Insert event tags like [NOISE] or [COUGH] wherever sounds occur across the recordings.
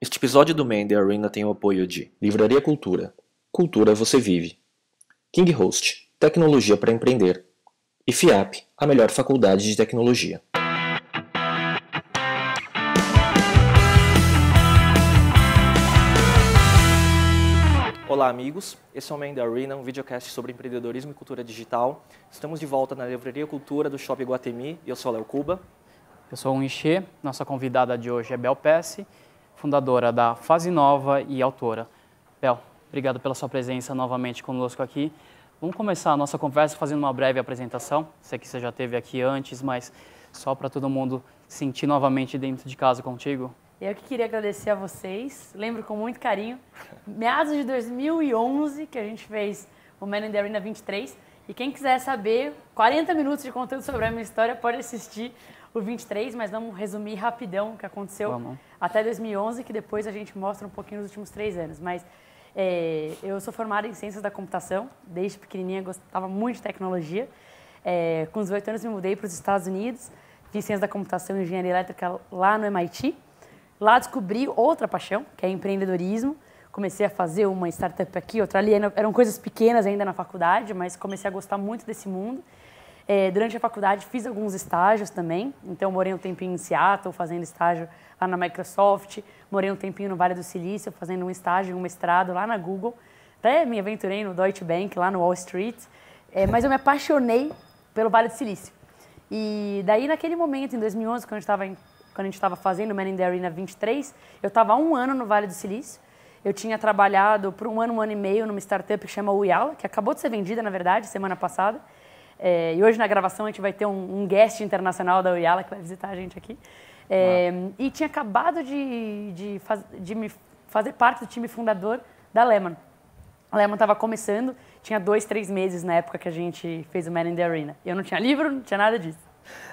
Este episódio do Man Arena tem o apoio de Livraria Cultura. Cultura você vive. King Host, tecnologia para empreender. E FIAP, a melhor faculdade de tecnologia. Olá, amigos. Esse é o Man Arena, um videocast sobre empreendedorismo e cultura digital. Estamos de volta na Livraria Cultura do Shopping Guatemi. Eu sou o Léo Cuba. Eu sou o Inchê. Nossa convidada de hoje é Bel Pesce fundadora da Fase Nova e autora. Bel, obrigado pela sua presença novamente conosco aqui. Vamos começar a nossa conversa fazendo uma breve apresentação. Sei que você já esteve aqui antes, mas só para todo mundo sentir novamente dentro de casa contigo. Eu que queria agradecer a vocês. Lembro com muito carinho, meados de 2011, que a gente fez o Man in the Arena 23. E quem quiser saber 40 minutos de conteúdo sobre a minha história, pode assistir o 23, mas vamos resumir rapidão o que aconteceu vamos. até 2011, que depois a gente mostra um pouquinho nos últimos três anos. Mas é, eu sou formada em Ciências da Computação, desde pequenininha gostava muito de tecnologia. É, com 18 anos me mudei para os Estados Unidos, fiz Ciências da Computação e Engenharia Elétrica lá no MIT. Lá descobri outra paixão, que é empreendedorismo. Comecei a fazer uma startup aqui, outra ali. Eram coisas pequenas ainda na faculdade, mas comecei a gostar muito desse mundo. É, durante a faculdade fiz alguns estágios também, então morei um tempinho em Seattle fazendo estágio lá na Microsoft, morei um tempinho no Vale do Silício fazendo um estágio, um mestrado lá na Google, até me aventurei no Deutsche Bank lá no Wall Street, é, mas eu me apaixonei pelo Vale do Silício. E daí naquele momento, em 2011, quando a gente estava fazendo o Man in the Arena 23, eu estava um ano no Vale do Silício, eu tinha trabalhado por um ano, um ano e meio numa startup que chama Uyala, que acabou de ser vendida, na verdade, semana passada. É, e hoje na gravação a gente vai ter um, um guest internacional da Uyala que vai visitar a gente aqui. É, ah. E tinha acabado de, de, faz, de me fazer parte do time fundador da Lemon. A Lemon estava começando, tinha dois, três meses na época que a gente fez o Man in the Arena. Eu não tinha livro, não tinha nada disso.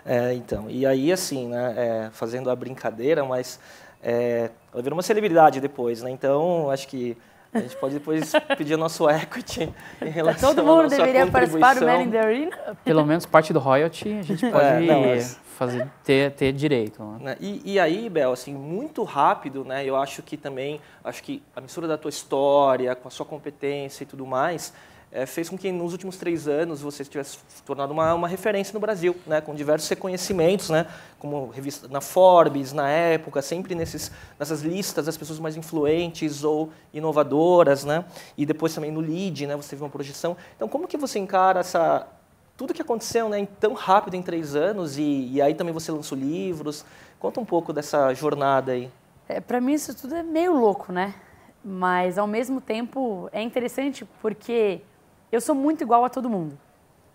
É, então, e aí assim, né, é, fazendo a brincadeira, mas eu é, virou uma celebridade depois, né? Então, acho que a gente pode depois pedir nosso equity em tá, relação Todo mundo deveria participar do Man in the Arena. Pelo menos parte do royalty a gente é, pode é, não, mas... fazer, ter, ter direito. Né? né? E, e, aí, Bel, assim, muito rápido, né? Eu acho que também, acho que a mistura da tua história, com a sua competência e tudo mais, é, fez com que nos últimos três anos você tivesse tornado uma, uma referência no Brasil, né, com diversos reconhecimentos, né, como revista na Forbes, na época, sempre nesses, nessas listas das pessoas mais influentes ou inovadoras, né, e depois também no Lead, né, você teve uma projeção. Então, como que você encara essa tudo que aconteceu né, tão rápido em três anos e, e aí também você lançou livros. Conta um pouco dessa jornada aí. É, Para mim isso tudo é meio louco, né? Mas ao mesmo tempo é interessante porque eu sou muito igual a todo mundo.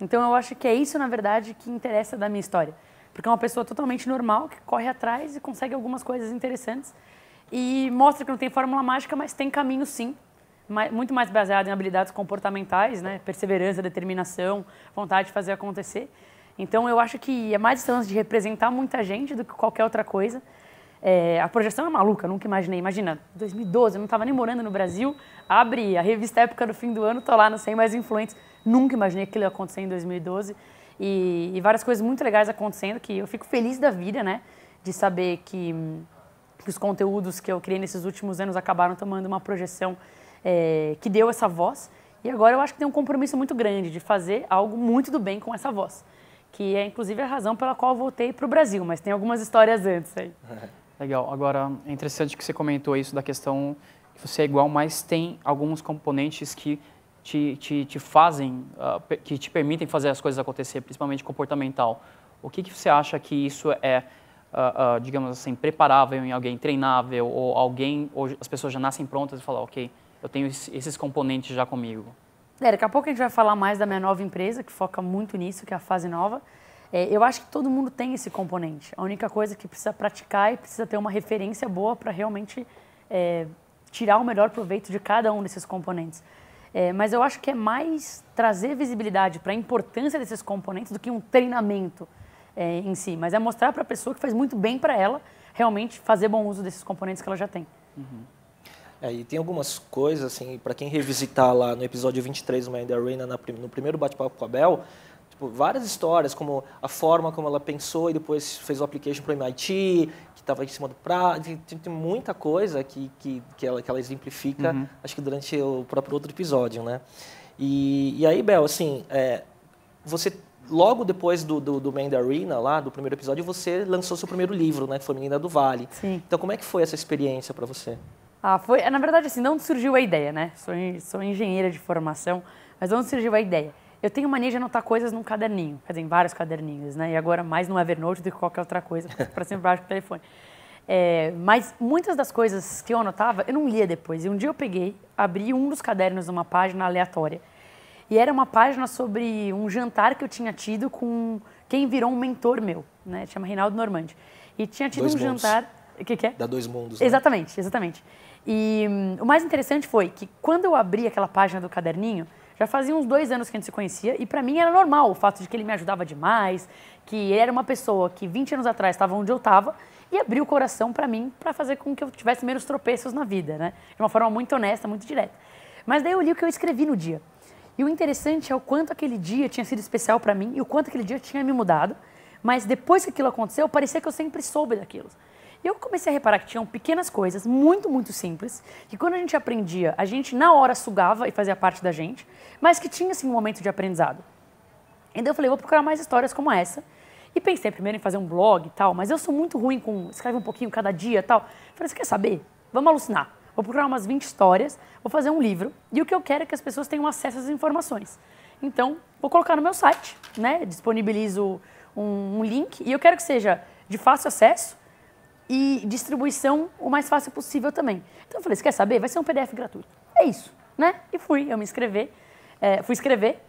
Então eu acho que é isso, na verdade, que interessa da minha história. Porque é uma pessoa totalmente normal que corre atrás e consegue algumas coisas interessantes e mostra que não tem fórmula mágica, mas tem caminho sim, muito mais baseado em habilidades comportamentais, né? Perseverança, determinação, vontade de fazer acontecer. Então eu acho que é mais esse de representar muita gente do que qualquer outra coisa. É, a projeção é maluca, nunca imaginei. Imagina, 2012, eu não estava nem morando no Brasil, abri a revista Época do Fim do Ano, tô lá no 100 Mais Influentes. Nunca imaginei que aquilo acontecer em 2012. E, e, várias coisas muito legais acontecendo, que eu fico feliz da vida, né? De saber que, que os conteúdos que eu criei nesses últimos anos acabaram tomando uma projeção é, que deu essa voz. E agora eu acho que tem um compromisso muito grande de fazer algo muito do bem com essa voz. Que é, inclusive, a razão pela qual voltei para o Brasil, mas tem algumas histórias antes aí. [LAUGHS] Legal. Agora, é interessante que você comentou isso da questão que você é igual, mas tem alguns componentes que te, te, te fazem, uh, que te permitem fazer as coisas acontecer, principalmente comportamental. O que, que você acha que isso é, uh, uh, digamos assim, preparável em alguém, treinável, ou alguém, ou as pessoas já nascem prontas e falam, ok, eu tenho esses componentes já comigo? É, daqui a pouco a gente vai falar mais da minha nova empresa, que foca muito nisso, que é a fase nova. É, eu acho que todo mundo tem esse componente. A única coisa que precisa praticar e precisa ter uma referência boa para realmente é, tirar o melhor proveito de cada um desses componentes. É, mas eu acho que é mais trazer visibilidade para a importância desses componentes do que um treinamento é, em si. Mas é mostrar para a pessoa que faz muito bem para ela realmente fazer bom uso desses componentes que ela já tem. Uhum. É, e tem algumas coisas, assim, para quem revisitar lá no episódio 23 do Mind Arena, na, no primeiro bate-papo com a Bel, Tipo, várias histórias, como a forma como ela pensou e depois fez o application para o MIT, que estava em cima do prato. Tem, tem, muita coisa que, que, que, ela, que ela exemplifica, uhum. acho que durante o próprio outro episódio, né? E, e aí, Bel, assim, é, você logo depois do, do, do Mandarina, lá, do primeiro episódio, você lançou seu primeiro livro, né? Que foi Menina do Vale. Sim. Então, como é que foi essa experiência para você? Ah, foi... É, na verdade, assim, não surgiu a ideia, né? Sou, sou engenheira de formação, mas não surgiu a ideia. Eu tenho mania de anotar coisas num caderninho, quer dizer, em vários caderninhos, né? E agora mais no Evernote do que qualquer outra coisa, para sempre baixo o telefone. É, mas muitas das coisas que eu anotava, eu não lia depois. E um dia eu peguei, abri um dos cadernos numa página aleatória. E era uma página sobre um jantar que eu tinha tido com quem virou um mentor meu, né? Chama Reinaldo Normand. E tinha tido dois um mundos. jantar. O que, que, é? Da Dois Mundos. Né? Exatamente, né? exatamente. E hum, o mais interessante foi que quando eu abri aquela página do caderninho, já fazia uns dois anos que a gente se conhecia e para mim era normal o fato de que ele me ajudava demais, que ele era uma pessoa que 20 anos atrás estava onde eu estava e abriu o coração para mim para fazer com que eu tivesse menos tropeços na vida, né? De uma forma muito honesta, muito direta. Mas daí eu li o que eu escrevi no dia. E o interessante é o quanto aquele dia tinha sido especial para mim e o quanto aquele dia tinha me mudado. Mas depois que aquilo aconteceu, parecia que eu sempre soube daquilo. E eu comecei a reparar que tinham pequenas coisas, muito, muito simples, que quando a gente aprendia, a gente na hora sugava e fazia parte da gente, mas que tinha assim um momento de aprendizado. Então eu falei, vou procurar mais histórias como essa. E pensei primeiro em fazer um blog e tal, mas eu sou muito ruim com escrever um pouquinho cada dia e tal. Falei, você quer saber? Vamos alucinar. Vou procurar umas 20 histórias, vou fazer um livro, e o que eu quero é que as pessoas tenham acesso às informações. Então, vou colocar no meu site, né? Disponibilizo um, um link, e eu quero que seja de fácil acesso, e distribuição o mais fácil possível também. Então eu falei, você quer saber? Vai ser um PDF gratuito. É isso, né? E fui, eu me inscrevi, é, fui escrever.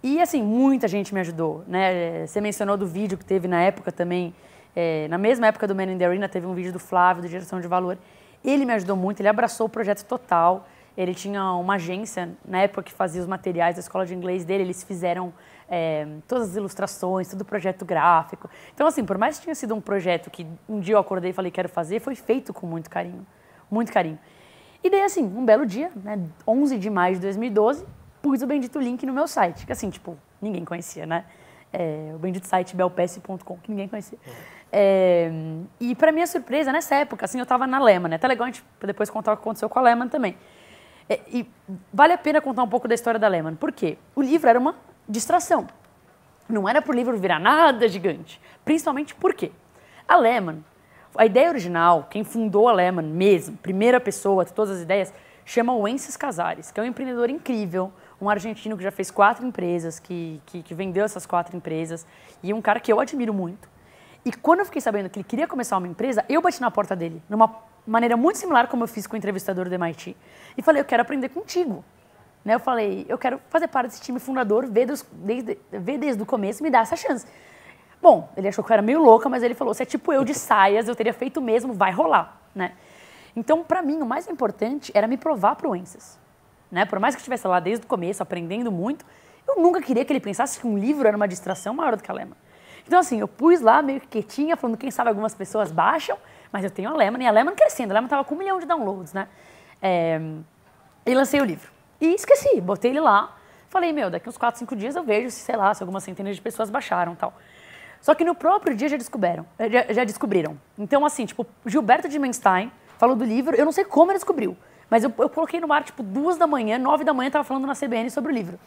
E assim, muita gente me ajudou, né? Você mencionou do vídeo que teve na época também, é, na mesma época do Man in the Arena, teve um vídeo do Flávio, do Geração de Valor. Ele me ajudou muito, ele abraçou o projeto total. Ele tinha uma agência, na época que fazia os materiais da escola de inglês dele, eles fizeram é, todas as ilustrações, todo o projeto gráfico. Então, assim, por mais que tenha sido um projeto que um dia eu acordei e falei quero fazer, foi feito com muito carinho, muito carinho. E daí, assim, um belo dia, né, 11 de maio de 2012, pus o bendito link no meu site, que assim, tipo, ninguém conhecia, né? É, o bendito site belps.com, que ninguém conhecia. É, e para minha surpresa, nessa época, assim, eu estava na Lema, né? Até legal a gente depois contar o que aconteceu com a Lema também. É, e vale a pena contar um pouco da história da Lehman. Por quê? O livro era uma distração. Não era para o livro virar nada gigante. Principalmente porque a Lehman, a ideia original, quem fundou a Lehman mesmo, primeira pessoa, todas as ideias, chama o Ences Casares, que é um empreendedor incrível, um argentino que já fez quatro empresas, que, que, que vendeu essas quatro empresas, e um cara que eu admiro muito. E quando eu fiquei sabendo que ele queria começar uma empresa, eu bati na porta dele, numa maneira muito similar como eu fiz com o entrevistador do MIT. E falei, eu quero aprender contigo. Né? Eu falei, eu quero fazer parte desse time fundador, ver, dos, desde, ver desde o começo, me dá essa chance. Bom, ele achou que eu era meio louca, mas ele falou, se é tipo eu de saias, eu teria feito mesmo, vai rolar, né? Então, para mim, o mais importante era me provar para o Enses Né? Por mais que eu estivesse lá desde o começo, aprendendo muito, eu nunca queria que ele pensasse que um livro era uma distração maior do que a Lema. Então, assim, eu pus lá meio que quietinha, falando, quem sabe algumas pessoas baixam, mas eu tenho a Lemon, e a Lemon crescendo. A Lemon estava com um milhão de downloads, né? É, e lancei o livro. E esqueci, botei ele lá. Falei, meu, daqui uns 4, 5 dias eu vejo se, sei lá, se algumas centenas de pessoas baixaram tal. Só que no próprio dia já descobriram. Eh, já, já descobriram. Então, assim, tipo, Gilberto de Menstein falou do livro, eu não sei como ele descobriu, mas eu, eu coloquei no ar, tipo, duas da manhã, nove da manhã, tava falando na CBN sobre o livro.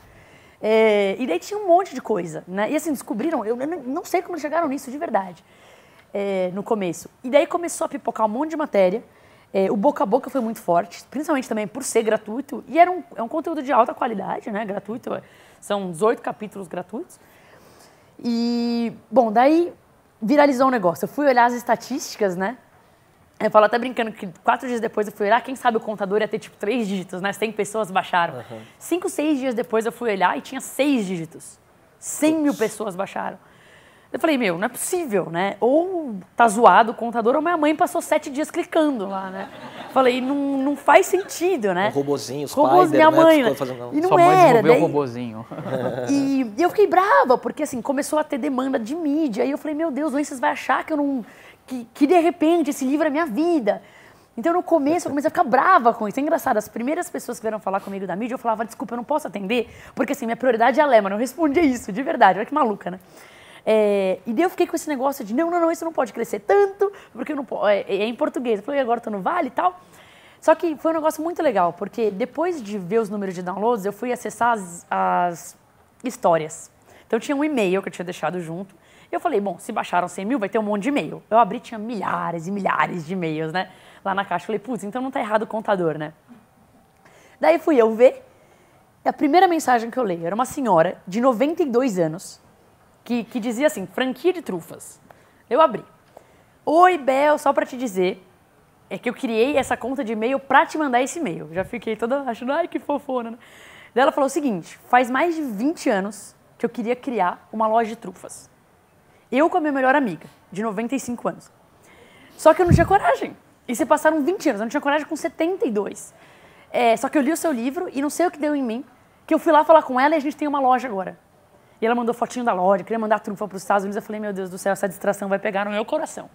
É, e daí tinha um monte de coisa, né? E assim, descobriram, eu, eu não sei como eles chegaram nisso de verdade é, no começo. E daí começou a pipocar um monte de matéria. É, o boca a boca foi muito forte, principalmente também por ser gratuito. E era um, é um conteúdo de alta qualidade, né? Gratuito. É, são 18 capítulos gratuitos. E, bom, daí viralizou um negócio. Eu fui olhar as estatísticas, né? Eu falo até brincando que quatro dias depois eu fui olhar, quem sabe o contador ia ter tipo três dígitos, né? 100 pessoas baixaram. Uhum. Cinco, seis dias depois eu fui olhar e tinha seis dígitos. 100 mil pessoas baixaram. Eu falei, meu, não é possível, né? Ou tá zoado o contador, ou minha mãe passou sete dias clicando lá, né? Falei, não, não faz sentido, né? O robozinho, os Robôs, Spider, minha né, mãe, né? E não Sua mãe era, daí... o robozinho. E, e eu fiquei brava, porque assim, começou a ter demanda de mídia. E eu falei, meu Deus, vocês vai achar que eu não... Que, que de repente esse livro é minha vida. Então, no começo, eu comecei a ficar brava com isso. É engraçado, as primeiras pessoas que vieram falar comigo da mídia, eu falava, desculpa, eu não posso atender, porque assim, minha prioridade é a Lema, não respondia isso, de verdade. Olha que maluca, né? É, e daí eu fiquei com esse negócio de, não, não, não, isso não pode crescer tanto, porque não é, é, é em português. Eu falei, agora tô no Vale e tal. Só que foi um negócio muito legal, porque depois de ver os números de downloads, eu fui acessar as, as histórias. Então tinha um e-mail que eu tinha deixado junto. Eu falei, bom, se baixaram 100 mil, vai ter um monte de e-mail. Eu abri, tinha milhares e milhares de e-mails, né? Lá na caixa. falei, putz, então não tá errado o contador, né? Daí fui eu ver. E a primeira mensagem que eu leio era uma senhora de 92 anos que, que dizia assim, franquia de trufas. Eu abri. Oi, Bel, só para te dizer é que eu criei essa conta de e-mail para te mandar esse e-mail. Já fiquei toda achando, ai, que fofona. Né? Daí ela falou o seguinte, faz mais de 20 anos que eu queria criar uma loja de trufas. Eu com a minha melhor amiga, de 95 anos. Só que eu não tinha coragem. E se passaram 20 anos, eu não tinha coragem com 72. É, só que eu li o seu livro e não sei o que deu em mim, que eu fui lá falar com ela e a gente tem uma loja agora. E ela mandou fotinho da loja, queria mandar trufa para os Estados Unidos. Eu falei, meu Deus do céu, essa distração vai pegar no meu coração.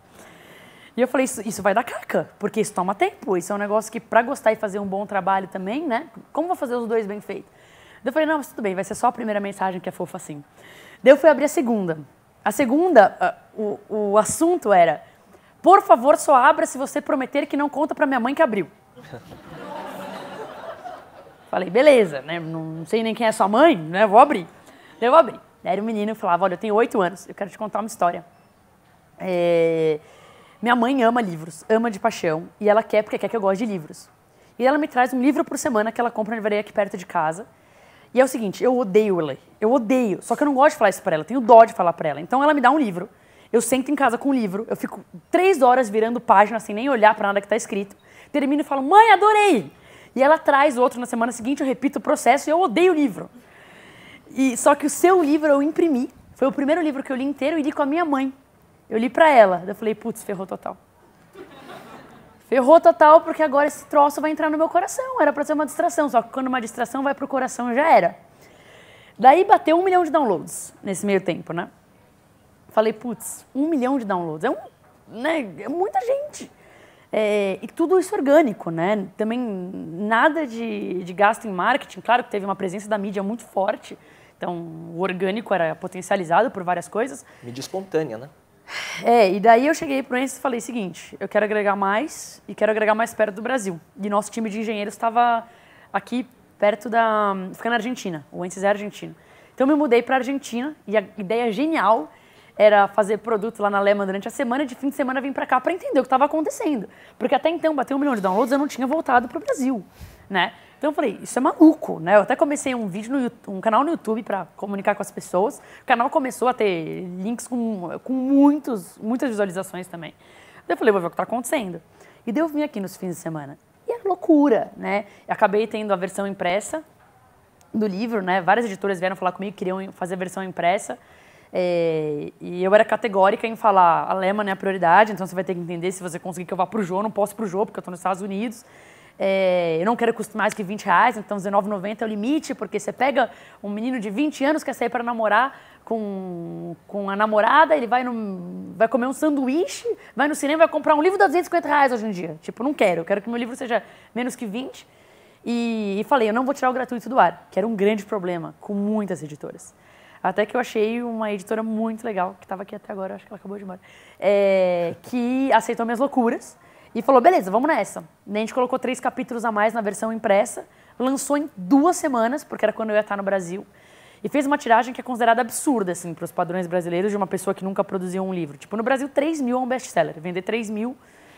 E eu falei, isso, isso vai dar caca, porque isso toma tempo. Isso é um negócio que, para gostar e fazer um bom trabalho também, né? Como vou fazer os dois bem feitos? Eu falei, não, mas tudo bem, vai ser só a primeira mensagem que é fofa assim. Daí eu fui abrir a segunda. A segunda, o, o assunto era: por favor, só abra se você prometer que não conta para minha mãe que abriu. [LAUGHS] Falei, beleza, né? Não sei nem quem é sua mãe, né? Vou abrir. Daí eu abri. Era um menino e falava, olha, eu tenho oito anos, eu quero te contar uma história. É... Minha mãe ama livros, ama de paixão, e ela quer porque quer que eu goste de livros. E ela me traz um livro por semana que ela compra na livraria aqui perto de casa. E é o seguinte, eu odeio ler, eu odeio, só que eu não gosto de falar isso pra ela, tenho dó de falar pra ela. Então ela me dá um livro, eu sento em casa com o um livro, eu fico três horas virando página sem nem olhar para nada que tá escrito, termino e falo, mãe, adorei! E ela traz outro na semana seguinte, eu repito o processo e eu odeio o livro. E só que o seu livro eu imprimi. Foi o primeiro livro que eu li inteiro e li com a minha mãe. Eu li para ela. Eu falei, putz, ferrou total. ferrou total porque agora esse troço vai entrar no meu coração. Era para ser uma distração, só que quando uma distração vai pro coração já era. Daí bateu um milhão de downloads nesse meio tempo, né? Falei, putz, um milhão de downloads. É, um, né, é muita gente. É, e tudo isso orgânico, né? Também nada de, de gasto em marketing. Claro que teve uma presença da mídia muito forte, então, o orgânico era potencializado por várias coisas. Mídia espontânea, né? É, e daí eu cheguei para o Enzo e falei o seguinte, eu quero agregar mais e quero agregar mais perto do Brasil. E nosso time de engenheiros estava aqui perto da... fica na Argentina, o Enzo é argentino. Então eu me mudei para a Argentina e a ideia genial era fazer produto lá na Lema durante a semana e de fim de semana vim para cá para entender o que estava acontecendo. Porque até então, bater um milhão de downloads, eu não tinha voltado para o Brasil né? Então eu falei, isso é maluco, né? Eu até comecei um vídeo no YouTube, um canal no YouTube para comunicar com as pessoas. O canal começou a ter links com, com muitos, muitas visualizações também. Daí eu falei, vou ver o que está acontecendo. E daí eu vim aqui nos fins de semana. E é loucura, né? Eu acabei tendo a versão impressa do livro, né? Várias editoras vieram falar comigo, queriam fazer a versão impressa. É, e eu era categórica em falar, a ah, Lema não é a prioridade, então você vai ter que entender se você conseguir que eu vá pro Jô, não posso pro jogo porque eu estou nos Estados Unidos. É, eu não quero custar mais que 20 reais, então R$19,90 é o limite, porque você pega um menino de 20 anos que quer sair para namorar com, com a namorada, ele vai, no, vai comer um sanduíche, vai no cinema, vai comprar um livro da 250 reais hoje em dia. Tipo, não quero, eu quero que meu livro seja menos que 20. E, e falei, eu não vou tirar o gratuito do ar, que era um grande problema com muitas editoras. Até que eu achei uma editora muito legal, que estava aqui até agora, acho que ela acabou de morrer, é, que aceitou minhas loucuras e falou, beleza, vamos nessa. Daí a gente colocou três capítulos a mais na versão impressa, lançou em duas semanas, porque era quando eu ia estar no Brasil, e fez uma tiragem que é considerada absurda, assim, para os padrões brasileiros de uma pessoa que nunca produziu um livro. Tipo, no Brasil, 3 mil é um best-seller. Vender 3 mil,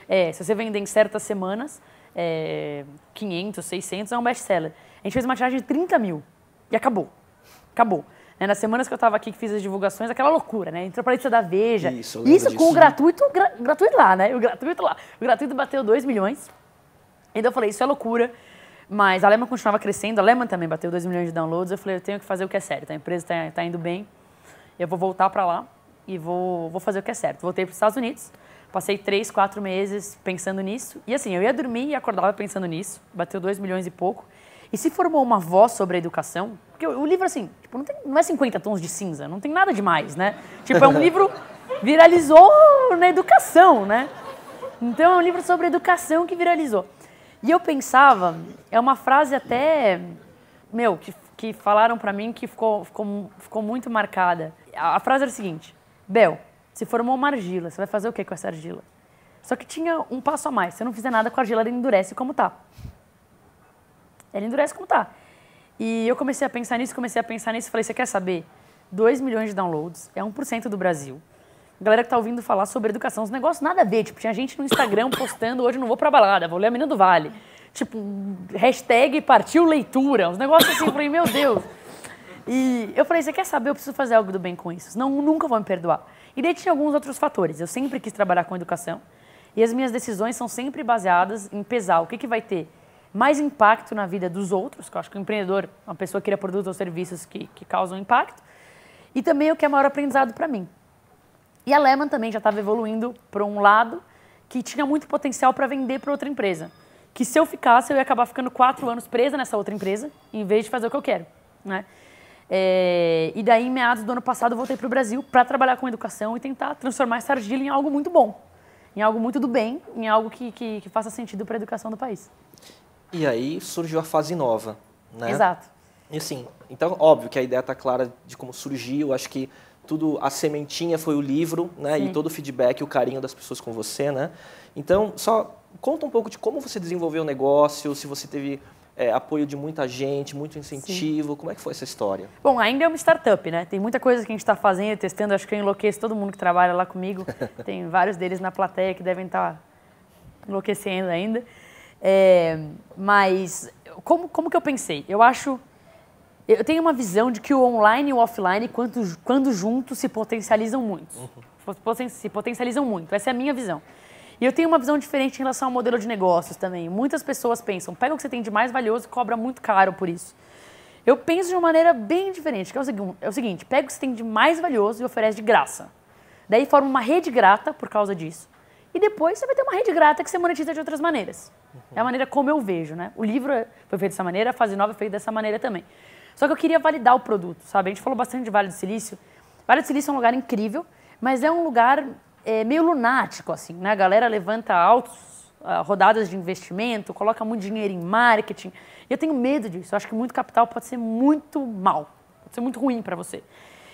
é, se você vender em certas semanas, é, 500, 600 é um best-seller. A gente fez uma tiragem de 30 mil e acabou. Acabou. Né? Nas semanas que eu estava aqui, que fiz as divulgações, aquela loucura, né? Entrou para a lista da Veja. Isso, Isso disso, com o gratuito, gra, gratuito lá, né? O gratuito lá. O gratuito bateu 2 milhões. Então eu falei, isso é loucura. Mas a Lehman continuava crescendo, a Lehman também bateu 2 milhões de downloads. Eu falei, eu tenho que fazer o que é sério, tá? a empresa está tá indo bem, eu vou voltar para lá e vou, vou fazer o que é certo. Voltei para os Estados Unidos, passei três, quatro meses pensando nisso. E assim, eu ia dormir e acordava pensando nisso, bateu 2 milhões e pouco. E se formou uma voz sobre a educação porque o, livro, assim, tipo, não, tem, não é 50 tons de cinza, não tem nada demais, né? Tipo, é um [LAUGHS] livro viralizou na educação, né? Então é um livro sobre educação que viralizou. E eu pensava, é uma frase até, meu, que, que falaram para mim que ficou, ficou, ficou muito marcada. A, a frase era o seguinte: Bel, se formou uma argila, você vai fazer o que com essa argila? Só que tinha um passo a mais: se eu não fizer nada com a argila, ela endurece como tá. Ela endurece como tá. E eu comecei a pensar nisso, comecei a pensar nisso, falei, você quer saber? 2 milhões de downloads, é 1% do Brasil. galera que tá ouvindo falar sobre educação, os negócios nada a ver, tipo, tinha gente no Instagram postando, hoje não vou pra balada, vou ler a Mina do Vale. Tipo, hashtag partiu leitura, uns negócios assim, eu falei, meu Deus. E eu falei, você quer saber? Eu preciso fazer algo do bem com isso, senão nunca vão me perdoar. E daí tinha alguns outros fatores. Eu sempre quis trabalhar com educação e as minhas decisões são sempre baseadas em pesar o que, que vai ter mais impacto na vida dos outros, que eu acho que o empreendedor, uma pessoa cria produtos ou serviços que, que causam impacto, e também o que é maior aprendizado para mim. E a Lehman também já estava evoluindo para um lado que tinha muito potencial para vender para outra empresa. Que se eu ficasse, eu ia acabar ficando quatro anos presa nessa outra empresa, em vez de fazer o que eu quero. Né? É, e daí, em meados do ano passado, eu voltei para o Brasil para trabalhar com educação e tentar transformar essa argila em algo muito bom, em algo muito do bem, em algo que, que, que faça sentido para a educação do país. E aí surgiu a fase nova, né? Exato. E assim, então óbvio que a ideia está clara de como surgiu, acho que tudo a sementinha foi o livro, né? Sim. E todo o feedback, o carinho das pessoas com você, né? Então, só conta um pouco de como você desenvolveu o negócio, se você teve é, apoio de muita gente, muito incentivo. Sim. Como é que foi essa história? Bom, ainda é uma startup, né? Tem muita coisa que a gente está fazendo, testando. Acho que eu enlouqueço todo mundo que trabalha lá comigo. [LAUGHS] Tem vários deles na plateia que devem estar tá enlouquecendo ainda. É, mas como, como que eu pensei? Eu acho. Eu tenho uma visão de que o online e o offline, quando, quando juntos, se potencializam muito. Uhum. Se potencializam muito. Essa é a minha visão. E eu tenho uma visão diferente em relação ao modelo de negócios também. Muitas pessoas pensam, pega o que você tem de mais valioso e cobra muito caro por isso. Eu penso de uma maneira bem diferente, que é o, é o seguinte, pega o que você tem de mais valioso e oferece de graça. Daí forma uma rede grata por causa disso. E depois você vai ter uma rede grata que você monetiza de outras maneiras. Uhum. É a maneira como eu vejo, né? O livro é- foi feito dessa maneira, a fase nova foi é feita dessa maneira também. Só que eu queria validar o produto, sabe? A gente falou bastante de Vale do Silício. Vale do Silício é um lugar incrível, mas é um lugar é, meio lunático, assim, né? A galera levanta altos uh, rodadas de investimento, coloca muito dinheiro em marketing. E eu tenho medo disso. Eu acho que muito capital pode ser muito mal, pode ser muito ruim para você.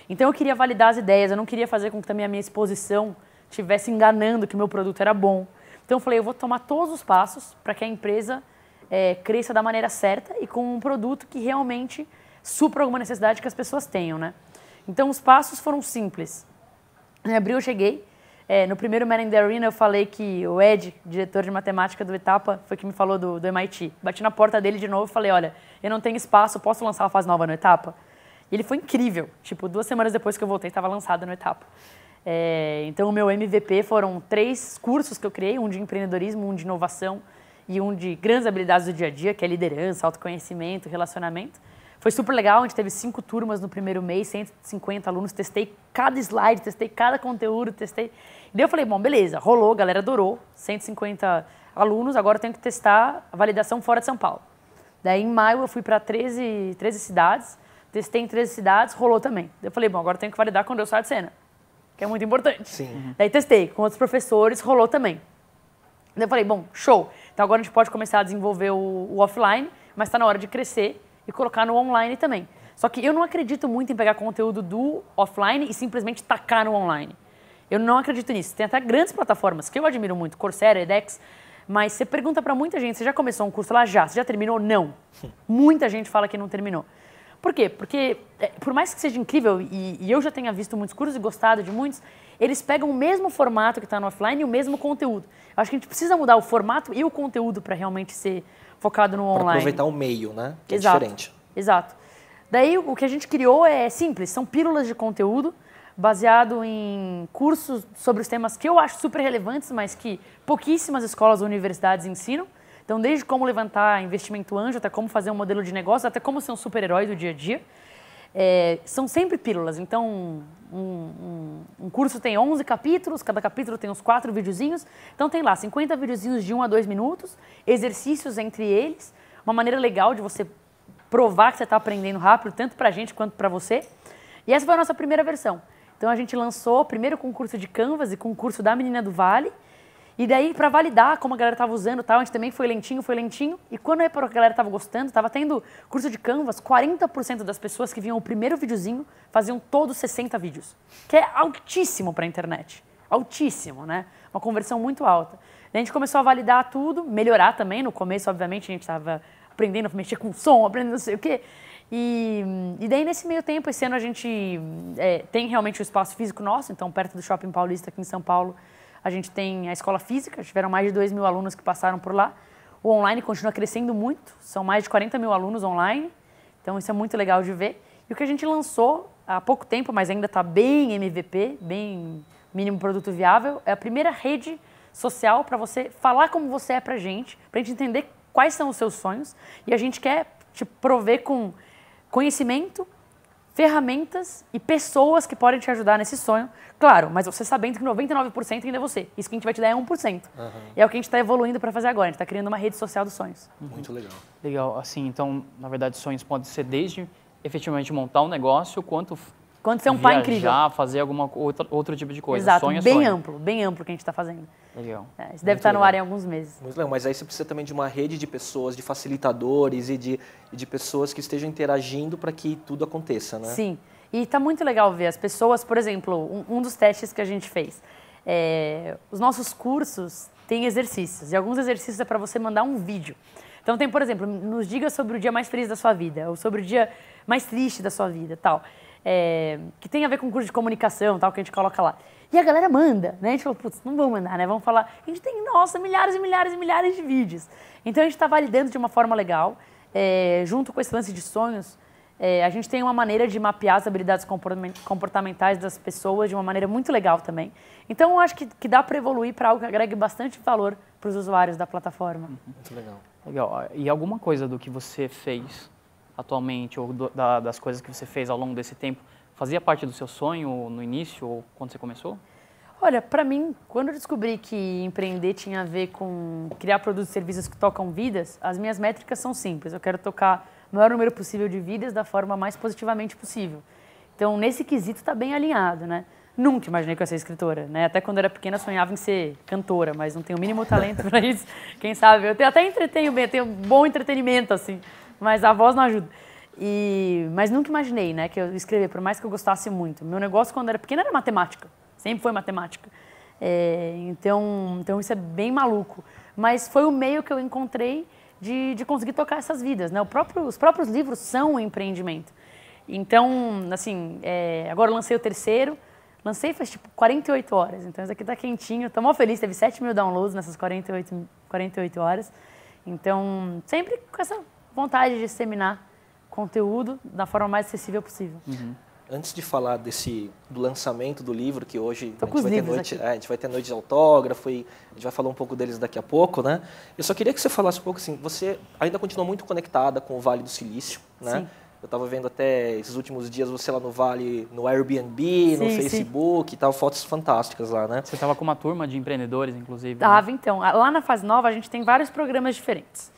Então eu queria validar as ideias, eu não queria fazer com que também a minha exposição estivesse enganando que meu produto era bom. Então eu falei, eu vou tomar todos os passos para que a empresa é, cresça da maneira certa e com um produto que realmente supra alguma necessidade que as pessoas tenham, né? Então os passos foram simples. Em abril eu cheguei, é, no primeiro Man in the Arena eu falei que o Ed, diretor de matemática do Etapa, foi que me falou do, do MIT. Bati na porta dele de novo e falei, olha, eu não tenho espaço, posso lançar uma fase nova no Etapa? E ele foi incrível. Tipo, duas semanas depois que eu voltei, estava lançada no Etapa. É, então, o meu MVP foram três cursos que eu criei: um de empreendedorismo, um de inovação e um de grandes habilidades do dia a dia, que é liderança, autoconhecimento, relacionamento. Foi super legal, a gente teve cinco turmas no primeiro mês, 150 alunos, testei cada slide, testei cada conteúdo, testei. E daí eu falei, bom, beleza, rolou, a galera adorou, 150 alunos, agora eu tenho que testar a validação fora de São Paulo. Daí em maio eu fui para 13, 13 cidades, testei em 13 cidades, rolou também. Daí eu falei, bom, agora eu tenho que validar quando eu saio de cena que é muito importante. Sim. Uhum. Daí testei com outros professores, rolou também. Daí eu falei, bom, show. Então agora a gente pode começar a desenvolver o, o offline, mas está na hora de crescer e colocar no online também. Só que eu não acredito muito em pegar conteúdo do offline e simplesmente tacar no online. Eu não acredito nisso. Tem até grandes plataformas que eu admiro muito, Coursera, edX, mas você pergunta para muita gente, você já começou um curso lá já? Você já terminou? Não. Muita gente fala que não terminou. Por quê? Porque, é, por mais que seja incrível, e, e eu já tenha visto muitos cursos e gostado de muitos, eles pegam o mesmo formato que está no offline e o mesmo conteúdo. Eu acho que a gente precisa mudar o formato e o conteúdo para realmente ser focado no pra online. aproveitar o meio, né? Que é Exato. é diferente. Exato. Daí o que a gente criou é simples, são pílulas de conteúdo baseado em cursos sobre os temas que eu acho super relevantes, mas que pouquíssimas escolas ou universidades ensinam. Então, desde como levantar investimento anjo, até como fazer um modelo de negócio, até como ser um super-herói do dia a dia. É, são sempre pílulas. Então, um, um, um, curso tem 11 capítulos, cada capítulo tem uns 4 videozinhos. Então, tem lá 50 videozinhos de 1 a 2 minutos, exercícios entre eles, uma maneira legal de você provar que você está aprendendo rápido, tanto para a gente quanto para você. E essa foi a nossa primeira versão. Então, a gente lançou primeiro o concurso de Canvas e concurso da Menina do Vale. E daí, para validar como a galera tava usando tal, a gente também foi lentinho, foi lentinho. E quando a galera tava gostando, tava tendo curso de Canvas, 40% das pessoas que vinham o primeiro videozinho faziam todos 60 vídeos. Que é altíssimo pra internet. Altíssimo, né? Uma conversão muito alta. a gente começou a validar tudo, melhorar também. No começo, obviamente, a gente tava aprendendo a mexer com som, [LAUGHS] aprendendo não sei o quê. E, e, daí, nesse meio tempo, esse ano a gente é, tem realmente o um espaço físico nosso, então perto do Shopping Paulista, aqui em São Paulo, a gente tem a escola física, tiveram mais de 2 mil alunos que passaram por lá. O online continua crescendo muito, são mais de 40 mil alunos online, então isso é muito legal de ver. E o que a gente lançou há pouco tempo, mas ainda está bem MVP, bem mínimo produto viável, é a primeira rede social para você falar como você é para gente, para a gente entender quais são os seus sonhos e a gente quer te prover com conhecimento, ferramentas e pessoas que podem te ajudar nesse sonho. Claro, mas você sabendo que 99% ainda é você. Isso que a gente vai te dar é 1%. Uhum. E é o que a gente está evoluindo para fazer agora. A gente está criando uma rede social dos sonhos. Uhum. Muito legal. Legal. Assim, então, na verdade, sonhos podem ser desde efetivamente montar um negócio, quanto quando você é um viajar, pai incrível. fazer alguma outro tipo de coisa. Exato, sonho, é bem sonho. amplo, bem amplo que a gente está fazendo. Legal. É, isso Muito deve estar legal. no ar em alguns meses. Muito legal, mas aí você precisa também de uma rede de pessoas, de facilitadores e de, de pessoas que estejam interagindo para que tudo aconteça, né? Sim. E está muito legal ver as pessoas, por exemplo, um, um dos testes que a gente fez. É, os nossos cursos têm exercícios, e alguns exercícios é para você mandar um vídeo. Então tem, por exemplo, nos diga sobre o dia mais feliz da sua vida, ou sobre o dia mais triste da sua vida, tal é, que tem a ver com curso de comunicação tal, que a gente coloca lá. E a galera manda, né? A gente falou, putz, não vamos mandar, né? Vamos falar. A gente tem, nossa, milhares e milhares e milhares de vídeos. Então a gente está validando de uma forma legal, é, junto com esse lance de sonhos. É, a gente tem uma maneira de mapear as habilidades comportamentais das pessoas de uma maneira muito legal também. Então, eu acho que, que dá para evoluir para algo que agregue bastante valor para os usuários da plataforma. Uhum. Muito legal. Legal. E alguma coisa do que você fez atualmente ou do, da, das coisas que você fez ao longo desse tempo fazia parte do seu sonho no início ou quando você começou? Olha, para mim, quando eu descobri que empreender tinha a ver com criar produtos e serviços que tocam vidas, as minhas métricas são simples. Eu quero tocar o maior número possível de vidas da forma mais positivamente possível. Então, nesse quesito está bem alinhado, né? Nunca imaginei que eu ia ser escritora, né? Até quando eu era pequena sonhava em ser cantora, mas não tenho o mínimo talento [LAUGHS] para isso. Quem sabe? Eu até entretenho bem, eu tenho bom entretenimento, assim mas a voz não ajuda. E, mas nunca imaginei, né, que eu escrever, por mais que eu gostasse muito. Meu negócio quando era pequena era matemática, sempre foi matemática. É, então, então isso é bem maluco. Mas foi o meio que eu encontrei de, de conseguir tocar essas vidas, né? Próprio, os próprios livros são um empreendimento. Então, assim, é, agora lancei o terceiro, lancei faz tipo 48 horas, então isso aqui tá quentinho, tô mó feliz, teve 7 mil downloads nessas 48, 48 horas. Então, sempre com essa vontade de disseminar conteúdo da forma mais acessível possível. Uhum. Antes de falar desse do lançamento do livro, que hoje a gente, vai ter noite, é, a gente vai ter noite de autógrafo e a gente vai falar um pouco deles daqui a pouco, né? Eu só queria que você falasse um pouco assim, você ainda continua muito conectada com o Vale do Silício, né? Sim. Eu estava vendo até esses últimos dias você lá no Vale, no Airbnb, sim, no Facebook sim. e tal, fotos fantásticas lá, né? Você estava com uma turma de empreendedores, inclusive. Né? Tava, né? então. Lá na Fase Nova, a gente tem vários programas diferentes.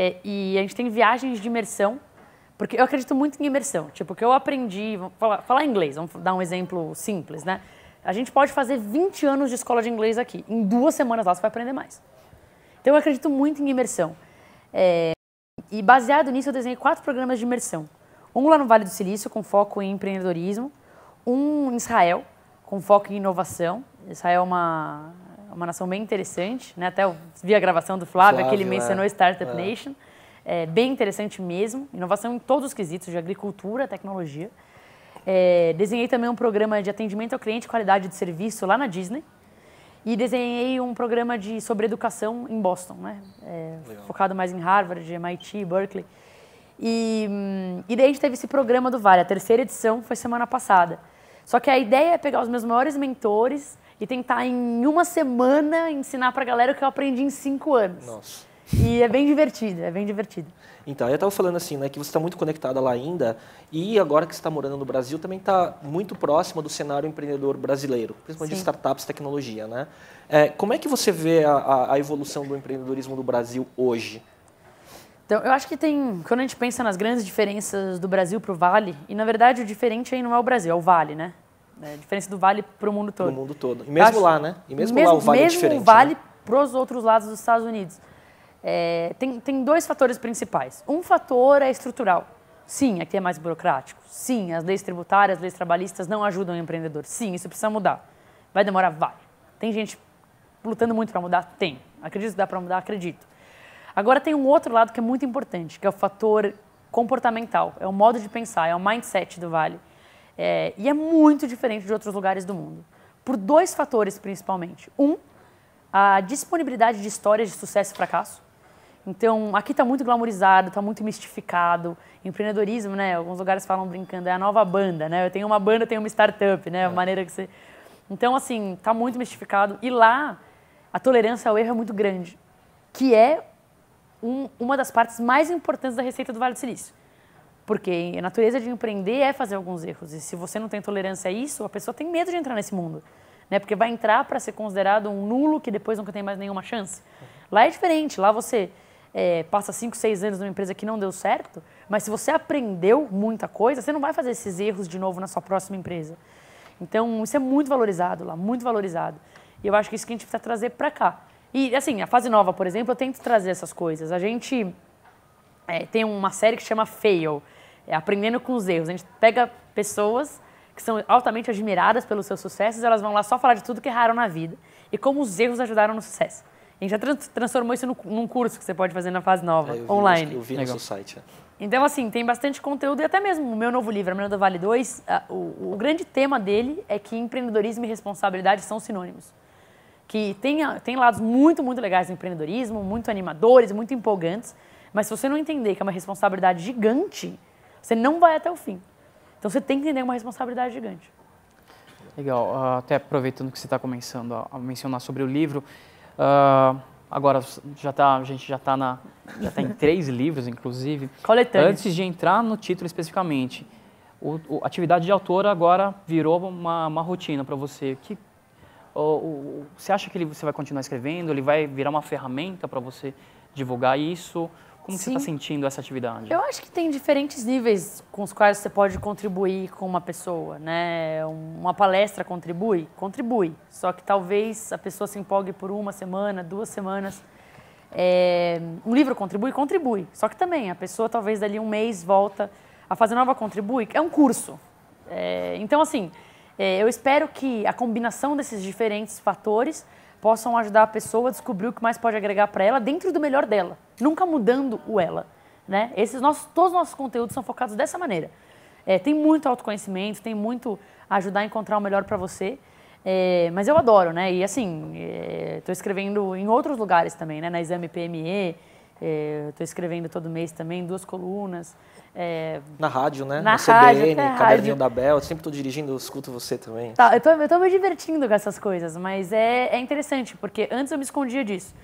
É, e a gente tem viagens de imersão, porque eu acredito muito em imersão. Tipo, que eu aprendi. Vamos falar, falar inglês, vamos dar um exemplo simples, né? A gente pode fazer 20 anos de escola de inglês aqui. Em duas semanas lá você vai aprender mais. Então eu acredito muito em imersão. É, e baseado nisso, eu desenhei quatro programas de imersão: um lá no Vale do Silício, com foco em empreendedorismo, um em Israel, com foco em inovação. Israel é uma, uma nação bem interessante, né? Até eu vi a gravação do Flávio, Flávio que ele mencionou é. Startup é. Nation. É bem interessante mesmo. Inovação em todos os quesitos, de agricultura, tecnologia. É, desenhei também um programa de atendimento ao cliente e qualidade de serviço lá na Disney. E desenhei um programa de sobre educação em Boston, né? É, focado mais em Harvard, MIT, Berkeley. E, hum, e daí a gente teve esse programa do Vale. A terceira edição foi semana passada. Só que a ideia é pegar os meus maiores mentores e tentar em uma semana ensinar para a galera o que eu aprendi em cinco anos. Nossa. E é bem divertido, é bem divertido. Então, eu estava falando assim, né, que você está muito conectada lá ainda e agora que você está morando no Brasil também está muito próxima do cenário empreendedor brasileiro, principalmente Sim. de startups, tecnologia, né? É, como é que você vê a, a evolução do empreendedorismo do Brasil hoje? Então, eu acho que tem, quando a gente pensa nas grandes diferenças do Brasil para o Vale, e na verdade o diferente aí não é o Brasil, é o Vale, né? É diferença do vale para o mundo todo. No mundo todo. E mesmo Acho, lá, né? E mesmo, mesmo lá o vale é mesmo é diferente. Mesmo vale né? para os outros lados dos Estados Unidos. É, tem, tem dois fatores principais. Um fator é estrutural. Sim, aqui é mais burocrático. Sim, as leis tributárias, as leis trabalhistas não ajudam o empreendedor. Sim, isso precisa mudar. Vai demorar? Vai. Tem gente lutando muito para mudar? Tem. Acredito que dá para mudar? Acredito. Agora tem um outro lado que é muito importante, que é o fator comportamental. É o modo de pensar, é o mindset do Vale. É, e é muito diferente de outros lugares do mundo. Por dois fatores, principalmente. Um, a disponibilidade de histórias de sucesso e fracasso. Então, aqui está muito glamorizado, está muito mistificado. Empreendedorismo, né? Alguns lugares falam brincando, é a nova banda, né? Eu tenho uma banda, eu tenho uma startup, né? É. A maneira que você... Então, assim, está muito mistificado. E lá, a tolerância ao erro é muito grande, que é um, uma das partes mais importantes da receita do Vale do Silício. Porque a natureza de empreender é fazer alguns erros. E se você não tem tolerância a isso, a pessoa tem medo de entrar nesse mundo. Né? Porque vai entrar para ser considerado um nulo que depois nunca tem mais nenhuma chance. Lá é diferente. Lá você é, passa 5, 6 anos numa empresa que não deu certo, mas se você aprendeu muita coisa, você não vai fazer esses erros de novo na sua próxima empresa. Então, isso é muito valorizado lá, muito valorizado. E eu acho que isso que a gente precisa trazer para cá. E, assim, a fase nova, por exemplo, eu tento trazer essas coisas. A gente é, tem uma série que chama Fail, é aprendendo com os erros. A gente pega pessoas que são altamente admiradas pelos seus sucessos, elas vão lá só falar de tudo que erraram na vida e como os erros ajudaram no sucesso. A gente já transformou isso num curso que você pode fazer na fase nova, é, eu vi, online. Eu vi no seu site. É. Então, assim, tem bastante conteúdo e até mesmo o meu novo livro, A Menina do Vale 2, a, o, o, grande tema dele é que empreendedorismo e responsabilidade são sinônimos. Que tem, tem lados muito, muito legais no empreendedorismo, muito animadores, muito empolgantes, mas se você não entender que é uma responsabilidade gigante, você não vai até o fim. Então você tem que entender uma responsabilidade gigante. Legal. Ah, até aproveitando que você está começando a mencionar sobre o livro, uh, agora já tá, a gente já está na, já tá em [LAUGHS] três livros, inclusive. Coletânea. Antes de entrar no título especificamente, o, o, atividade de autora agora virou uma, uma rotina para você. Que o, você acha que ele, você vai continuar escrevendo? Ele vai virar uma ferramenta para você divulgar isso? Como tá Sim. você está sentindo essa atividade? Eu acho que tem diferentes níveis com os quais você pode contribuir com uma pessoa, né? Uma palestra contribui? Contribui. Só que talvez a pessoa se empolgue por uma semana, duas semanas. É... Um livro contribui? Contribui. Só que também a pessoa talvez dali um mês volta a fazer nova contribui. É um curso. É... Então, assim, é... eu espero que a combinação desses diferentes fatores possam ajudar a pessoa a descobrir o que mais pode agregar para ela dentro do melhor dela nunca mudando o ela. Né? Esses nossos, todos os nossos conteúdos são focados dessa maneira. É, tem muito autoconhecimento, tem muito ajudar a encontrar o melhor para você. É, mas eu adoro, né? E assim, estou é, escrevendo em outros lugares também, né? Na Exame PME, estou é, escrevendo todo mês também, duas colunas. É, na rádio, né? Na, na CBN, rádio, é, Caderninho da Bel. Eu sempre estou dirigindo, eu escuto você também. Tá, eu estou me divertindo com essas coisas, mas é, é interessante, porque antes eu me escondia disso.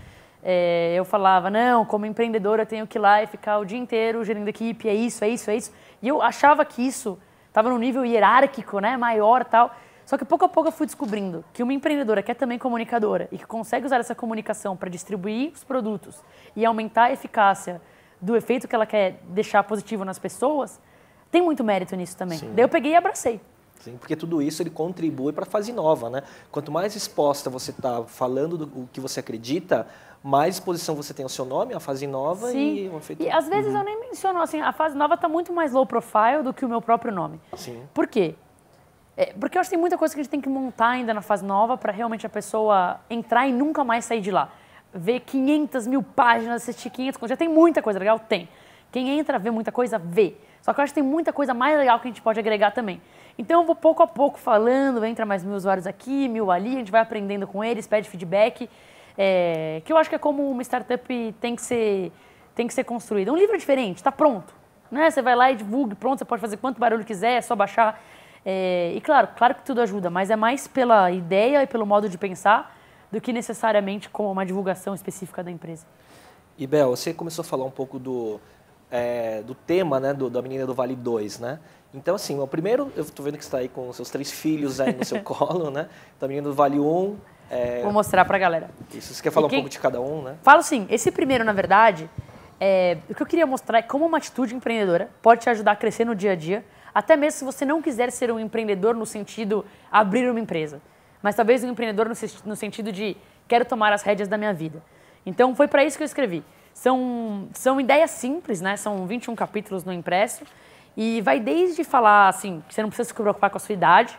É, eu falava, não, como empreendedora eu tenho que ir lá e ficar o dia inteiro gerindo equipe, é isso, é isso, é isso. E eu achava que isso estava num nível hierárquico, né, maior tal. Só que pouco a pouco eu fui descobrindo que uma empreendedora que é também comunicadora e que consegue usar essa comunicação para distribuir os produtos e aumentar a eficácia do efeito que ela quer deixar positivo nas pessoas, tem muito mérito nisso também. Sim. Daí eu peguei e abracei. Sim, porque tudo isso ele contribui para a fase nova, né? Quanto mais exposta você está falando do que você acredita, mais exposição você tem ao seu nome, à fase nova Sim. e ao efeito. E às vezes uhum. eu nem menciono, assim, a fase nova está muito mais low profile do que o meu próprio nome. Sim. Por quê? É, porque eu acho que tem muita coisa que a gente tem que montar ainda na fase nova para realmente a pessoa entrar e nunca mais sair de lá. Ver 500 mil páginas, assistir 500 já tem muita coisa legal? Tem. Quem entra, vê muita coisa, vê. Só que eu acho que tem muita coisa mais legal que a gente pode agregar também. Então eu vou pouco a pouco falando, entra mais mil usuários aqui, mil ali, a gente vai aprendendo com eles, pede feedback. É, que eu acho que é como uma startup tem que ser, tem que ser construída. Um livro é diferente, está pronto. Né? Você vai lá e divulga, pronto, você pode fazer quanto barulho quiser, é só baixar. É, e claro, claro que tudo ajuda, mas é mais pela ideia e pelo modo de pensar do que necessariamente com uma divulgação específica da empresa. E Bel, você começou a falar um pouco do, é, do tema né, do, da Menina do Vale 2, né? Então, assim, o primeiro, eu estou vendo que está aí com seus três filhos aí no seu [LAUGHS] colo, né? Está menino Vale 1. É... Vou mostrar para a galera. Isso, você quer falar um pouco de cada um, né? Falo sim. Esse primeiro, na verdade, é... o que eu queria mostrar é como uma atitude empreendedora pode te ajudar a crescer no dia a dia, até mesmo se você não quiser ser um empreendedor no sentido abrir uma empresa, mas talvez um empreendedor no sentido de quero tomar as rédeas da minha vida. Então, foi para isso que eu escrevi. São, são ideias simples, né? São 21 capítulos no impresso e vai desde falar assim, que você não precisa se preocupar com a sua idade,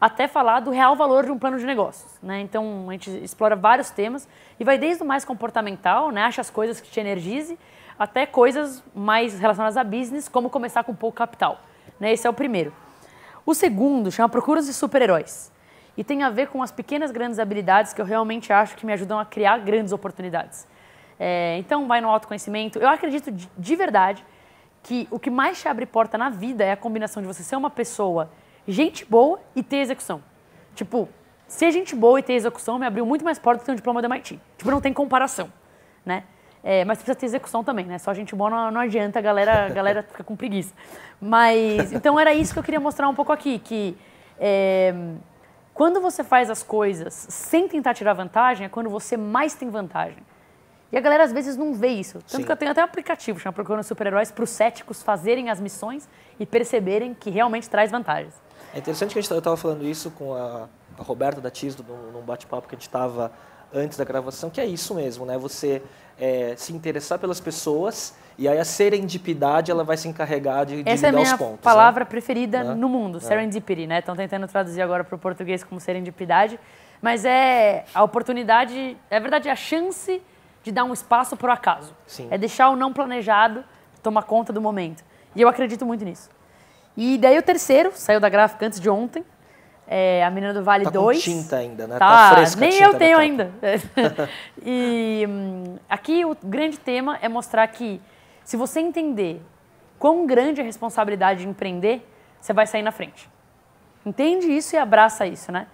até falar do real valor de um plano de negócios. Né? Então, a gente explora vários temas e vai desde o mais comportamental, né? acha as coisas que te energize, até coisas mais relacionadas a business, como começar com pouco capital. Né? Esse é o primeiro. O segundo chama Procuras de Super-Heróis e tem a ver com as pequenas grandes habilidades que eu realmente acho que me ajudam a criar grandes oportunidades. É, então, vai no autoconhecimento. Eu acredito de, de verdade que o que mais te abre porta na vida é a combinação de você ser uma pessoa gente boa e ter execução. Tipo, ser gente boa e ter execução me abriu muito mais porta do que um diploma da MIT. Tipo, não tem comparação, né? É, mas precisa ter execução também, né? Só gente boa não, não adianta, a galera, a galera [LAUGHS] fica com preguiça. Mas, então era isso que eu queria mostrar um pouco aqui, que é, quando você faz as coisas sem tentar tirar vantagem, é quando você mais tem vantagem. E a galera às vezes não vê isso. Tanto Sim. que eu tenho até um aplicativo chamado Procurando Super-Heróis para os céticos fazerem as missões e perceberem que realmente traz vantagens. É interessante que a gente tá, estava falando isso com a, a Roberta da Tisdo num, num bate-papo que a gente estava antes da gravação, que é isso mesmo, né? Você é, se interessar pelas pessoas e aí a serendipidade ela vai se encarregar de, de Essa é a minha pontos, né? palavra né? preferida né? no mundo, é. serendipity, né? Estão tentando traduzir agora para o português como serendipidade, mas é a oportunidade, é verdade, a chance de dar um espaço para o acaso. Sim. É deixar o não planejado tomar conta do momento. E eu acredito muito nisso. E daí o terceiro, saiu da gráfica antes de ontem, é, a Menina do Vale 2. Tá dois. com tinta ainda, né? Tá, tá fresca Nem eu tenho né, ainda. [LAUGHS] e hum, aqui o grande tema é mostrar que se você entender quão grande é a responsabilidade de empreender, você vai sair na frente. Entende isso e abraça isso, né?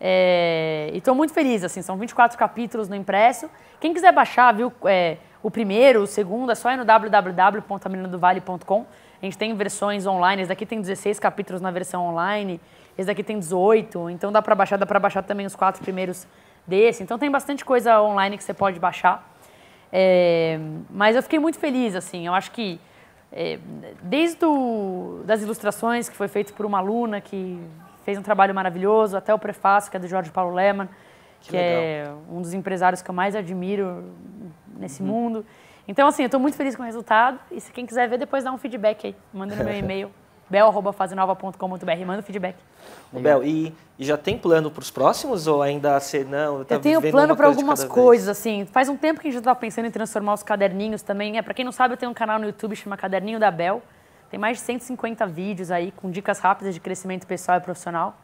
É, e estou muito feliz, assim, são 24 capítulos no impresso. Quem quiser baixar, viu, é, o primeiro, o segundo, é só ir no www.ameninadovale.com. A gente tem versões online, esse daqui tem 16 capítulos na versão online, esse daqui tem 18, então dá para baixar, dá para baixar também os quatro primeiros desse. Então tem bastante coisa online que você pode baixar. É, mas eu fiquei muito feliz, assim, eu acho que é, desde do, das ilustrações que foi feito por uma aluna que fez um trabalho maravilhoso, até o prefácio, que é do Jorge Paulo Leman, que, que é um dos empresários que eu mais admiro nesse uhum. mundo. Então, assim, eu estou muito feliz com o resultado. E se quem quiser ver, depois dá um feedback aí. Manda no meu [LAUGHS] e-mail, bel.fazenova.com.br. Manda o feedback. O Bel, e, e, já tem plano para os próximos? Ou ainda assim, não? Tá eu tenho plano para algumas coisas, vez. assim. Faz um tempo que a gente estava pensando em transformar os caderninhos também. É, para quem não sabe, eu tenho um canal no YouTube chamado Caderninho da Bel. Tem mais de 150 vídeos aí com dicas rápidas de crescimento pessoal e profissional.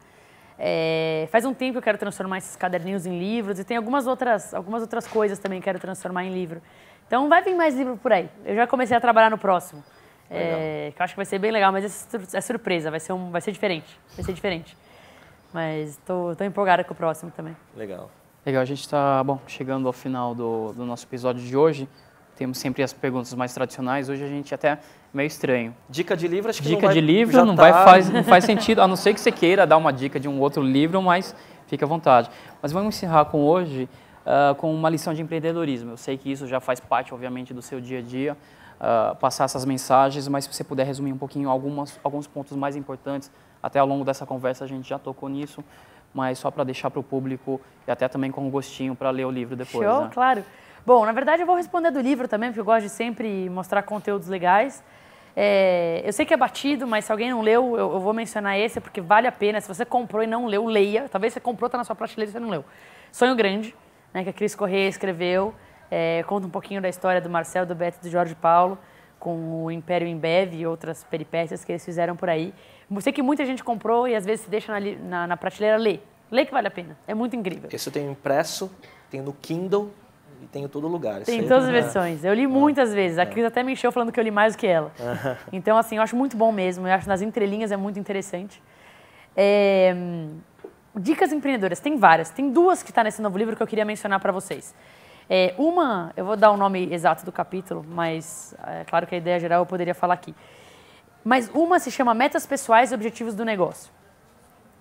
É, faz um tempo que eu quero transformar esses caderninhos em livros e tem algumas outras, algumas outras coisas também que eu quero transformar em livro. Então vai vir mais livro por aí. Eu já comecei a trabalhar no próximo. É, que eu acho que vai ser bem legal, mas é surpresa, vai ser, um, vai ser diferente. Vai ser diferente. Mas estou empolgada com o próximo também. Legal. Legal, a gente está, bom, chegando ao final do, do nosso episódio de hoje temos sempre as perguntas mais tradicionais. Hoje a gente é até é meio estranho. Dica de livro, acho que dica não vai, de livro não tá... vai faz, não faz [LAUGHS] sentido, a não ser que você queira dar uma dica de um outro livro, mas fique à vontade. Mas vamos encerrar com hoje uh, com uma lição de empreendedorismo. Eu sei que isso já faz parte, obviamente, do seu dia a dia. Uh, passar essas mensagens, mas se você puder resumir um pouquinho algumas, alguns pontos mais importantes, até ao longo dessa conversa a gente já tocou nisso, mas só para deixar para o público e até também com um gostinho para ler o livro depois. Show, né? claro. Bom, na verdade eu vou responder do livro também, porque eu gosto de sempre mostrar conteúdos legais. É, eu sei que é batido, mas se alguém não leu, eu, eu, vou mencionar esse, porque vale a pena. Se você comprou e não leu, leia. Talvez você comprou, está na sua prateleira e você não leu. Sonho Grande, né, que a Cris Correia escreveu. É, conta um pouquinho da história do Marcel, do Beto e do Jorge Paulo, com o Império Beve e outras peripécias que eles fizeram por aí. Eu sei que muita gente comprou e às vezes se deixa na, na, na prateleira ler. Lê que vale a pena. É muito incrível. Eu tenho impresso, tem no Kindle e tem em todo lugar. Tem em todas as versões. Eu li ah, muitas é vezes. A Cris até me encheu falando que eu li mais do que ela. [LAUGHS] Então, assim, eu acho muito bom mesmo. Eu acho nas entrelinhas é muito interessante. É... Dicas empreendedoras, tem várias. Tem duas que está nesse novo livro que eu queria mencionar para vocês. É, uma, eu vou dar o nome exato do capítulo, mas é claro que a ideia geral eu poderia falar aqui. Mas uma se chama Metas Pessoais e Objetivos do Negócio,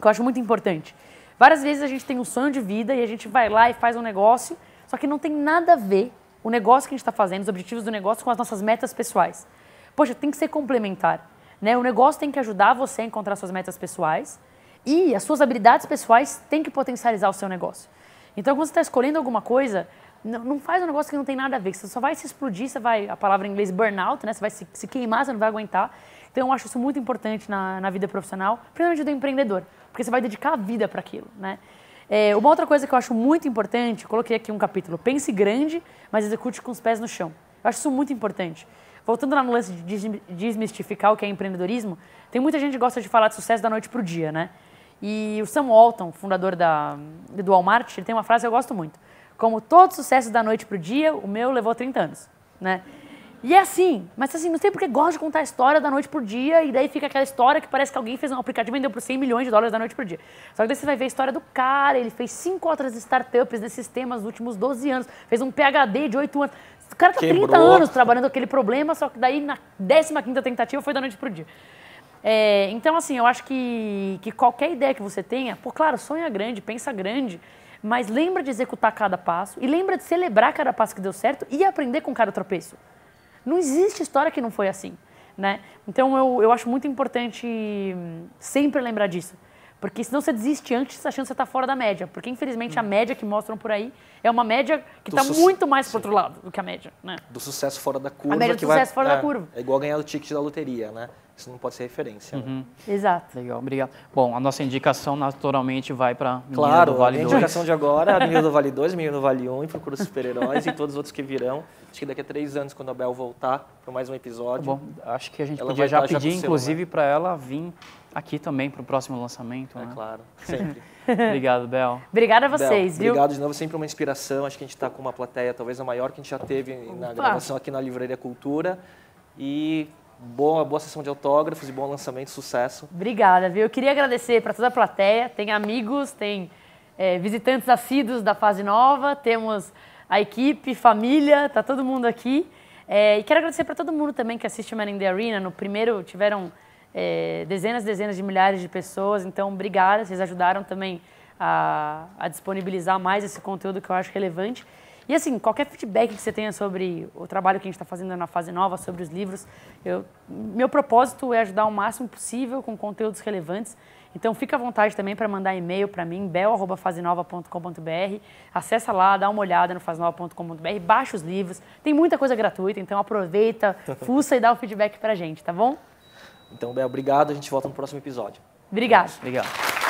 que eu acho muito importante. Várias vezes a gente tem um sonho de vida e a gente vai lá e faz um negócio só que não tem nada a ver o negócio que a gente está fazendo, os objetivos do negócio com as nossas metas pessoais. Poxa, tem que ser complementar. Né? O negócio tem que ajudar você a encontrar suas metas pessoais e as suas habilidades pessoais têm que potencializar o seu negócio. Então, quando você está escolhendo alguma coisa, não, faz um negócio que não tem nada a ver. Você só vai se explodir, você vai, a palavra em inglês burnout, né? você vai se, se queimar, você não vai aguentar. Então, eu acho isso muito importante na, na vida profissional, principalmente do empreendedor, porque você vai dedicar a vida para aquilo. Né? É, uma outra coisa que eu acho muito importante, coloquei aqui um capítulo, pense grande, mas execute com os pés no chão. Eu acho isso muito importante. Voltando lá no lance de desmistificar o que é empreendedorismo, tem muita gente que gosta de falar de sucesso da noite para o dia, né? E o Sam Walton, fundador da, do Walmart, ele tem uma frase que eu gosto muito. Como todo sucesso da noite para o dia, o meu levou 30 anos, né? E é assim, mas assim, não sei porque gosta de contar a história da noite por dia e daí fica aquela história que parece que alguém fez um aplicativo e vendeu por 100 milhões de dólares da noite por dia. Só que daí você vai ver a história do cara, ele fez cinco outras startups nesses temas nos últimos 12 anos, fez um PhD de 8 anos. O cara tá Quebrou. 30 anos trabalhando aquele problema, só que daí na 15ª tentativa foi da noite pro dia. É, então, assim, eu acho que, que qualquer ideia que você tenha, pô claro, sonha grande, pensa grande, mas lembra de executar cada passo e lembra de celebrar cada passo que deu certo e aprender com cada tropeço. Não existe história que não foi assim, né? Então eu, eu acho muito importante hum, sempre lembrar disso. Porque senão você desiste antes achando que você está fora da média. Porque infelizmente hum. a média que mostram por aí é uma média que está muito mais para outro lado do que a média. Né? Do sucesso fora da curva. A média do que sucesso vai, fora é, da curva. É igual ganhar o ticket da loteria, né? Isso não pode ser referência. Né? Uhum. Né? Exato. Legal, obrigado. Bom, a nossa indicação naturalmente vai para Claro, do vale a indicação de agora, [LAUGHS] Menino do Vale 2, Menino do Vale 1, Procura Super-Heróis e todos os outros que virão. Acho que daqui a três anos, quando a Bel voltar para mais um episódio. Tá bom, acho que a gente podia já tá pedir, já inclusive, né? para ela vir aqui também para o próximo lançamento. É né? claro, [LAUGHS] sempre. Obrigado, Bel. Obrigada a vocês, Bel, viu? Obrigado de novo, é sempre uma inspiração. Acho que a gente está com uma plateia talvez a maior que a gente já teve Opa. na gravação aqui na Livraria Cultura. E boa, boa sessão de autógrafos e bom lançamento, sucesso. Obrigada, viu? Eu queria agradecer para toda a plateia. Tem amigos, tem é, visitantes assíduos da fase nova, temos a equipe, família, tá todo mundo aqui. É, e quero agradecer para todo mundo também que assiste o Man in the Arena. No primeiro tiveram é, dezenas, dezenas de milhares de pessoas. Então, obrigada. Vocês ajudaram também a, a, disponibilizar mais esse conteúdo que eu acho relevante. E assim, qualquer feedback que você tenha sobre o trabalho que a gente está fazendo na fase nova, sobre os livros, eu, meu propósito é ajudar o máximo possível com conteúdos relevantes. Então fica à vontade também para mandar e-mail para mim, bel.fazenova.com.br. Acessa lá, dá uma olhada no fazenova.com.br, baixa os livros. Tem muita coisa gratuita, então aproveita, [LAUGHS] fuça e dá o feedback para gente, tá bom? Então, Bel, obrigado. A gente volta no próximo episódio. Obrigado. Obrigado.